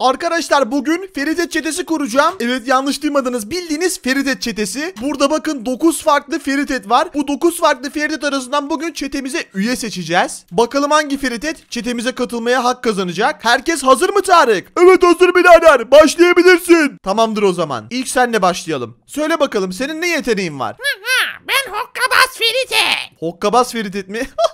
Arkadaşlar bugün Feridet çetesi kuracağım. Evet yanlış duymadınız. Bildiğiniz Feridet çetesi. Burada bakın 9 farklı Feridet var. Bu 9 farklı Feridet arasından bugün çetemize üye seçeceğiz. Bakalım hangi Feridet çetemize katılmaya hak kazanacak. Herkes hazır mı Tarık? Evet hazır birader. Başlayabilirsin. Tamamdır o zaman. İlk senle başlayalım. Söyle bakalım senin ne yeteneğin var? ben Hokkabaz Feridet. Hokkabaz Feridet mi?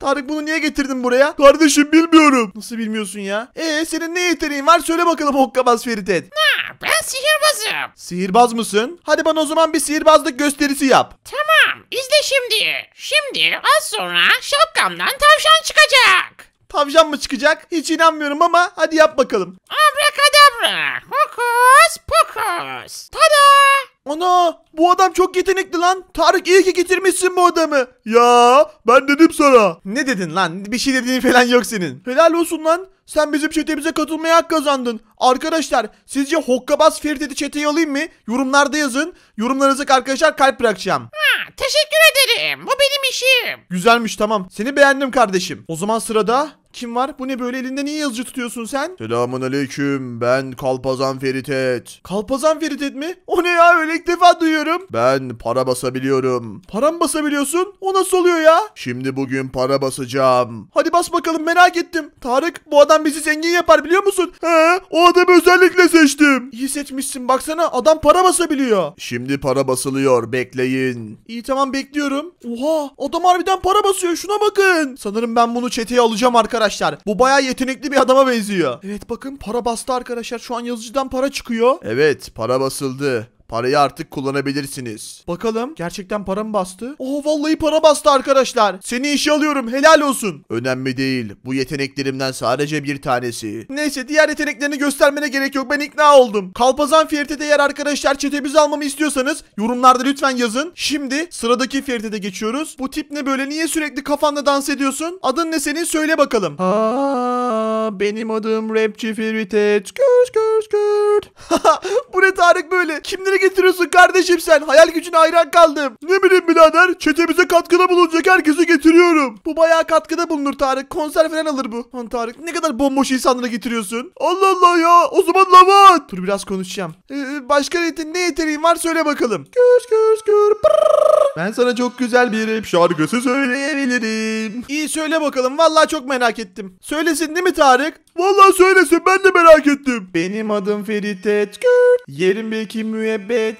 Tarık bunu niye getirdin buraya? Kardeşim bilmiyorum. Nasıl bilmiyorsun ya? Ee senin ne yeteneğin var söyle bakalım Hokkabaz Feritet. Ne? Ben sihirbazım. Sihirbaz mısın? Hadi bana o zaman bir sihirbazlık gösterisi yap. Tamam izle şimdi. Şimdi az sonra şapkamdan tavşan çıkacak. Tavşan mı çıkacak? Hiç inanmıyorum ama hadi yap bakalım. Abrakadabra. Hokus pokus. Tada. Ana bu adam çok yetenekli lan. Tarık iyi ki getirmişsin bu adamı. Ya ben dedim sana. Ne dedin lan? Bir şey dediğin falan yok senin. Helal olsun lan. Sen bizim çetemize katılmaya hak kazandın. Arkadaşlar sizce Hokkabaz Ferit'i çeteyi alayım mı? Yorumlarda yazın. Yorumlarınızı arkadaşlar kalp bırakacağım. Ha, teşekkür ederim. Bu benim işim. Güzelmiş tamam. Seni beğendim kardeşim. O zaman sırada kim var? Bu ne böyle elinde niye yazıcı tutuyorsun sen? Selamun aleyküm. Ben Kalpazan Feritet. Kalpazan Feritet mi? O ne ya? Öyle ilk defa duyuyorum. Ben para basabiliyorum. Para mı basabiliyorsun? O nasıl oluyor ya? Şimdi bugün para basacağım. Hadi bas bakalım merak ettim. Tarık bu adam bizi zengin yapar biliyor musun? He o adamı özellikle seçtim. İyi seçmişsin baksana adam para basabiliyor. Şimdi para basılıyor bekleyin. İyi tamam bekliyorum. Oha adam harbiden para basıyor şuna bakın. Sanırım ben bunu çeteye alacağım arkadaşlar arkadaşlar. Bu baya yetenekli bir adama benziyor. Evet bakın para bastı arkadaşlar. Şu an yazıcıdan para çıkıyor. Evet para basıldı. Parayı artık kullanabilirsiniz. Bakalım gerçekten para mı bastı? Oo vallahi para bastı arkadaşlar. Seni işe alıyorum helal olsun. Önemli değil. Bu yeteneklerimden sadece bir tanesi. Neyse diğer yeteneklerini göstermene gerek yok. Ben ikna oldum. Kalpazan Ferit'e yer arkadaşlar çetemizi almamı istiyorsanız yorumlarda lütfen yazın. Şimdi sıradaki Ferit'e geçiyoruz. Bu tip ne böyle? Niye sürekli kafanda dans ediyorsun? Adın ne senin? Söyle bakalım. Aa, benim adım Rapçi Ferit'e. Köş köş köş. Mahmut. Bu ne Tarık böyle? Kimleri getiriyorsun kardeşim sen? Hayal gücüne hayran kaldım. Ne bileyim birader çetemize katkıda bulunacak herkesi getiriyorum. Bu bayağı katkıda bulunur Tarık. Konser falan alır bu. Lan Tarık ne kadar bomboş insanları getiriyorsun. Allah Allah ya o zaman lava Dur biraz konuşacağım. Ee, başka yetin ne yeteneğin var söyle bakalım. Kür kür kür. Brrr. Ben sana çok güzel bir rap şarkısı söyleyebilirim. İyi söyle bakalım. Vallahi çok merak ettim. Söylesin değil mi Tarık? Vallahi söylesin ben de merak ettim. Benim adım Ferit. Bisiklet gür. Yerimdeki müebbet.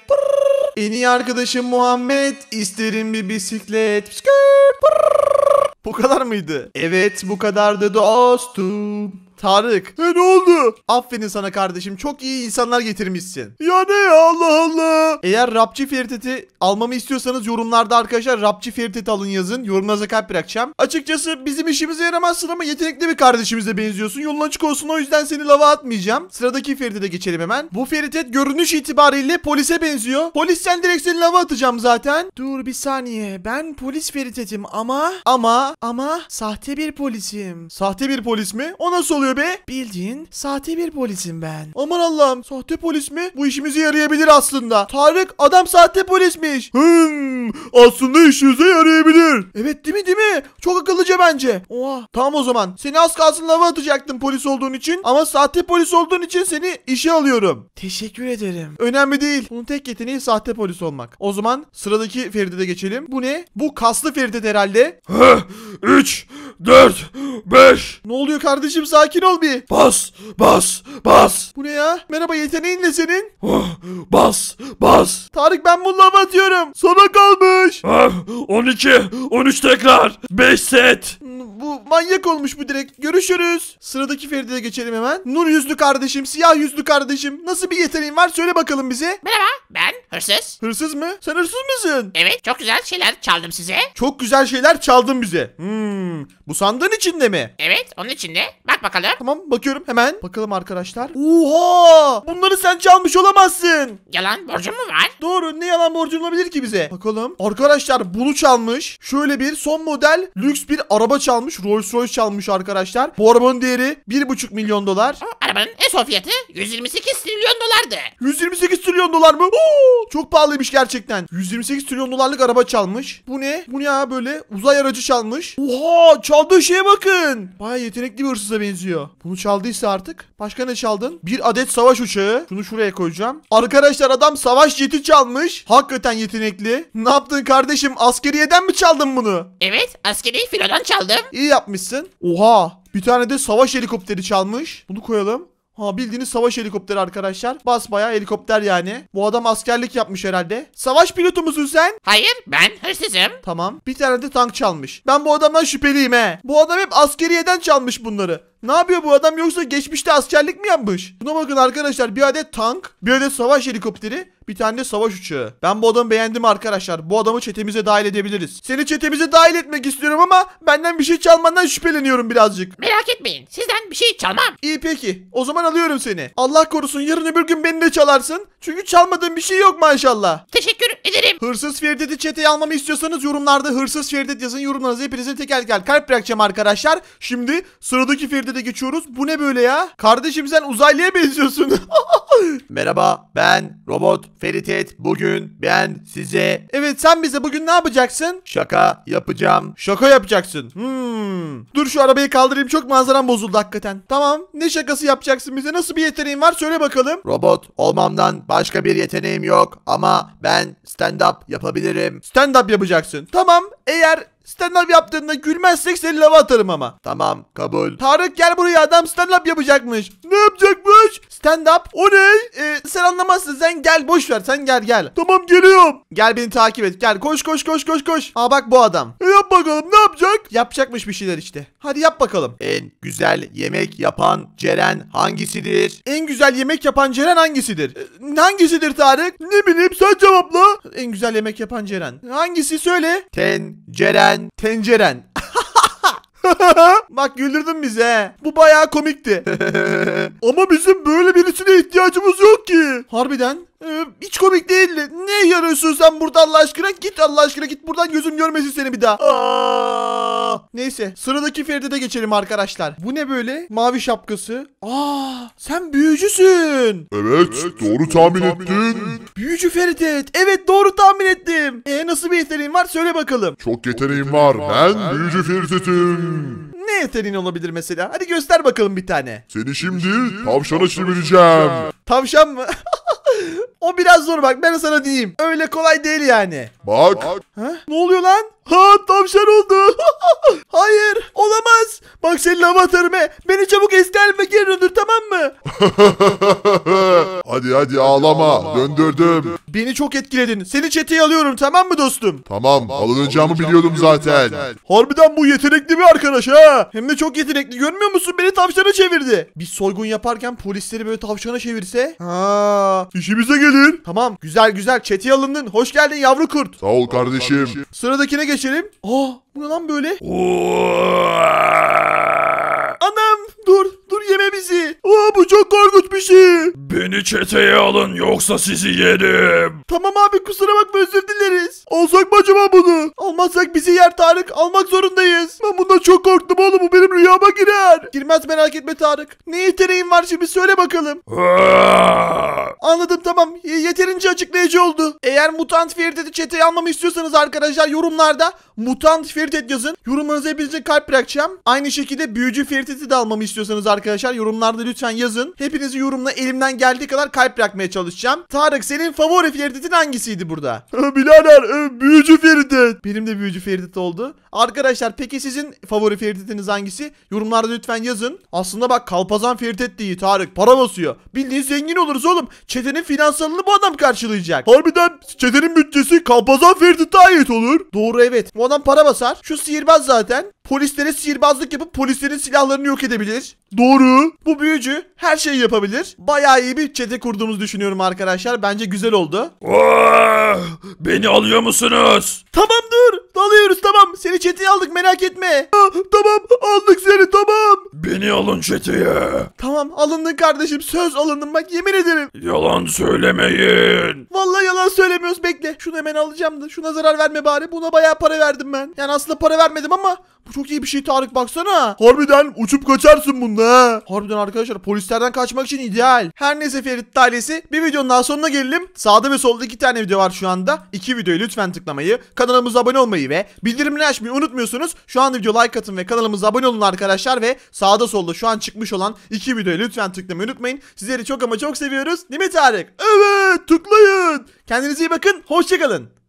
En iyi arkadaşım Muhammed. İsterim bir bisiklet. Bu kadar mıydı? Evet bu kadardı dostum. Tarık. E ne oldu? affedin sana kardeşim. Çok iyi insanlar getirmişsin. Ya ne ya Allah Allah. Eğer rapçi feriteti almamı istiyorsanız yorumlarda arkadaşlar rapçi feriteti alın yazın. Yorumlarınıza kalp bırakacağım. Açıkçası bizim işimize yaramazsın ama yetenekli bir kardeşimize benziyorsun. Yolun açık olsun o yüzden seni lava atmayacağım. Sıradaki feritete geçelim hemen. Bu feritet görünüş itibariyle polise benziyor. Polisten direkt seni lava atacağım zaten. Dur bir saniye. Ben polis feritetim ama ama ama sahte bir polisim. Sahte bir polis mi? O nasıl oluyor? oluyor be? Bildiğin sahte bir polisim ben. Aman Allah'ım sahte polis mi? Bu işimize yarayabilir aslında. Tarık adam sahte polismiş. Hmm, aslında işimize yarayabilir. Evet değil mi değil mi? Çok akıllıca bence. Oha. Tamam o zaman. Seni az kalsın lava atacaktım polis olduğun için. Ama sahte polis olduğun için seni işe alıyorum. Teşekkür ederim. Önemli değil. Bunun tek yeteneği sahte polis olmak. O zaman sıradaki Feride'de geçelim. Bu ne? Bu kaslı Feride herhalde. 3, 4, 5. Ne oluyor kardeşim sakin sakin ol bir. Bas bas bas. Bu ne ya? Merhaba yeteneğin ne senin? Ah, bas bas. Tarık ben bunları atıyorum. Sona kalmış. 12 ah, 13 tekrar 5 set. Hmm, bu manyak olmuş bu direkt. Görüşürüz. Sıradaki Feride'ye geçelim hemen. Nur yüzlü kardeşim, siyah yüzlü kardeşim. Nasıl bir yeteneğin var? Söyle bakalım bize. Merhaba ben hırsız. Hırsız mı? Sen hırsız mısın? Evet çok güzel şeyler çaldım size. Çok güzel şeyler çaldın bize. Hmm. Bu sandığın içinde mi? Evet onun içinde bakalım. Tamam bakıyorum hemen. Bakalım arkadaşlar. Oha! Bunları sen çalmış olamazsın. Yalan borcum mu var? Doğru ne yalan borcun olabilir ki bize? Bakalım. Arkadaşlar bunu çalmış. Şöyle bir son model lüks bir araba çalmış. Rolls Royce çalmış arkadaşlar. Bu arabanın değeri 1,5 milyon dolar. O Arabanın ESO fiyatı 128 trilyon dolardı. 128 trilyon dolar mı? Oo, çok pahalıymış gerçekten. 128 trilyon dolarlık araba çalmış. Bu ne? Bu ne ya böyle? Uzay aracı çalmış. Oha çaldığı şeye bakın. Baya yetenekli bir hırsıza benziyor. Bunu çaldıysa artık. Başka ne çaldın? Bir adet savaş uçağı. Şunu şuraya koyacağım. Arkadaşlar adam savaş jeti çalmış. Hakikaten yetenekli. Ne yaptın kardeşim? Askeriyeden mi çaldın bunu? Evet askeri filodan çaldım. İyi yapmışsın. Oha bir tane de savaş helikopteri çalmış. Bunu koyalım. Ha bildiğiniz savaş helikopteri arkadaşlar. Basbaya helikopter yani. Bu adam askerlik yapmış herhalde. Savaş pilotu musun sen? Hayır ben hırsızım. Tamam. Bir tane de tank çalmış. Ben bu adamdan şüpheliyim he. Bu adam hep askeriyeden çalmış bunları. Ne yapıyor bu adam yoksa geçmişte askerlik mi yapmış? Buna bakın arkadaşlar bir adet tank, bir adet savaş helikopteri, bir tane de savaş uçağı. Ben bu adamı beğendim arkadaşlar. Bu adamı çetemize dahil edebiliriz. Seni çetemize dahil etmek istiyorum ama benden bir şey çalmandan şüpheleniyorum birazcık. Merak etmeyin. Sizden bir şey çalmam. İyi peki. O zaman alıyorum seni. Allah korusun yarın öbür gün beni de çalarsın. Çünkü çalmadığım bir şey yok maşallah. Teşekkür ederim. Hırsız Feridet'i çeteye almamı istiyorsanız yorumlarda hırsız Feridet yazın. Yorumlarınızı hepinize teker gel. kalp bırakacağım arkadaşlar. Şimdi sıradaki Feridet'e geçiyoruz. Bu ne böyle ya? Kardeşim sen uzaylıya benziyorsun. Merhaba ben robot Feritet. Bugün ben size... Evet sen bize bugün ne yapacaksın? Şaka yapacağım. Şaka yapacaksın. Hmm. Dur şu arabayı kaldırayım çok manzaram bozuldu hakikaten. Tamam ne şakası yapacaksın bize? Nasıl bir yeteneğin var söyle bakalım. Robot olmamdan başka bir yeteneğim yok ama ben stand up yapabilirim. Stand up yapacaksın. Tamam eğer Stand-up yaptığında gülmezsek seni lava atarım ama. Tamam kabul. Tarık gel buraya adam stand-up yapacakmış. Ne yapacakmış? Stand-up o ne? Ee, sen anlamazsın sen gel boş ver sen gel gel. Tamam geliyorum. Gel beni takip et gel koş koş koş koş koş. Aa bak bu adam. Ee, bakalım ne yapacak? Yapacakmış bir şeyler işte. Hadi yap bakalım. En güzel yemek yapan Ceren hangisidir? En güzel yemek yapan Ceren hangisidir? E, hangisidir Tarık? Ne bileyim sen cevapla. En güzel yemek yapan Ceren. Hangisi söyle? Tenceren. Tenceren. Bak güldürdün bize. Bu bayağı komikti. Ama bizim böyle birisine ihtiyacımız yok ki. Harbiden ee, hiç komik değil. Ne yarıyorsun sen burada Allah aşkına? Git Allah aşkına git buradan gözüm görmesin seni bir daha. Aa! Neyse sıradaki Feride'de geçelim arkadaşlar. Bu ne böyle? Mavi şapkası. Aa sen büyücüsün. Evet, doğru tahmin ettin. Büyücü Feride. Evet doğru tahmin ettim. E nasıl bir yeteneğin var söyle bakalım. Çok yeteneğim var. Ben büyücü firtetim. Ne yeteneğin olabilir mesela? Hadi göster bakalım bir tane. Seni şimdi tavşana çevireceğim. Tavşan mı? O biraz zor bak ben sana diyeyim. Öyle kolay değil yani. Bak. Ha? Ne oluyor lan? Ha tavşan oldu. Hayır olamaz. Bak senin avatarıma beni çabuk eski halime geri döndür tamam mı? hadi hadi ağlama. Döndürdüm. Beni çok etkiledin. Seni çeteye alıyorum tamam mı dostum? Tamam alınacağımı biliyordum zaten. Harbiden bu yetenekli bir arkadaş ha. Hem de çok yetenekli. Görmüyor musun? Beni tavşana çevirdi. Biz soygun yaparken polisleri böyle tavşana çevirse. Ha. İşimize gelir. Tamam güzel güzel çeteye alındın. Hoş geldin yavru kurt. Sağ ol kardeşim. Sıradakine geçelim. Aa oh, bu ne lan böyle? Anam dur dur yeme bizi. Aa oh, bu çok korkunç bir şey. Beni çeteye alın yoksa sizi yerim. Tamam abi kusura bakma özür dileriz. Alsak mı acaba bunu? Almazsak bizi yer Tarık. Almak zorundayız. Ben bundan çok korktum oğlum. Bu benim rüyama girer. Girmez merak etme Tarık. Ne yeteneğin var şimdi söyle bakalım. Tamam yeterince açıklayıcı oldu. Eğer Mutant Feridet'i çeteye almamı istiyorsanız arkadaşlar yorumlarda Mutant Feridet yazın. Yorumlarınızı hepinize kalp bırakacağım. Aynı şekilde Büyücü Feridet'i de almamı istiyorsanız arkadaşlar yorumlarda lütfen yazın. Hepinizi yorumla elimden geldiği kadar kalp bırakmaya çalışacağım. Tarık senin favori Feridet'in hangisiydi burada? Ee, Bilader e, Büyücü Feridet. Benim de Büyücü Feridet oldu. Arkadaşlar peki sizin favori Feridet'iniz hangisi? Yorumlarda lütfen yazın. Aslında bak Kalpazan Feridet değil Tarık para basıyor. Bildiğin zengin oluruz oğlum. Çetenin final finansalını bu adam karşılayacak. Harbiden çetenin bütçesi Kalpazan Ferit'e ait olur. Doğru evet. Bu adam para basar. Şu sihirbaz zaten. Polislere sihirbazlık yapıp polislerin silahlarını yok edebilir. Doğru. Bu büyücü her şeyi yapabilir. Bayağı iyi bir çete kurduğumuzu düşünüyorum arkadaşlar. Bence güzel oldu. Oh, beni alıyor musunuz? Tamam dur. Alıyoruz tamam. Seni çeteye aldık merak etme. Ah, tamam aldık seni tamam. Beni alın çeteye. Tamam alındın kardeşim. Söz alındın bak yemin ederim. Yalan söylemeyin. Vallahi yalan söylemiyoruz bekle. Şunu hemen alacağım da şuna zarar verme bari. Buna bayağı para verdim ben. Yani aslında para vermedim ama çok iyi bir şey Tarık baksana. Harbiden uçup kaçarsın bunda ha. Harbiden arkadaşlar polislerden kaçmak için ideal. Her neyse Ferit ailesi bir videonun daha sonuna gelelim. Sağda ve solda iki tane video var şu anda. İki videoyu lütfen tıklamayı, kanalımıza abone olmayı ve bildirimleri açmayı unutmuyorsunuz. Şu an video like atın ve kanalımıza abone olun arkadaşlar ve sağda solda şu an çıkmış olan iki videoyu lütfen tıklamayı unutmayın. Sizleri çok ama çok seviyoruz. Değil mi Tarık? Evet tıklayın. Kendinize iyi bakın. Hoşçakalın.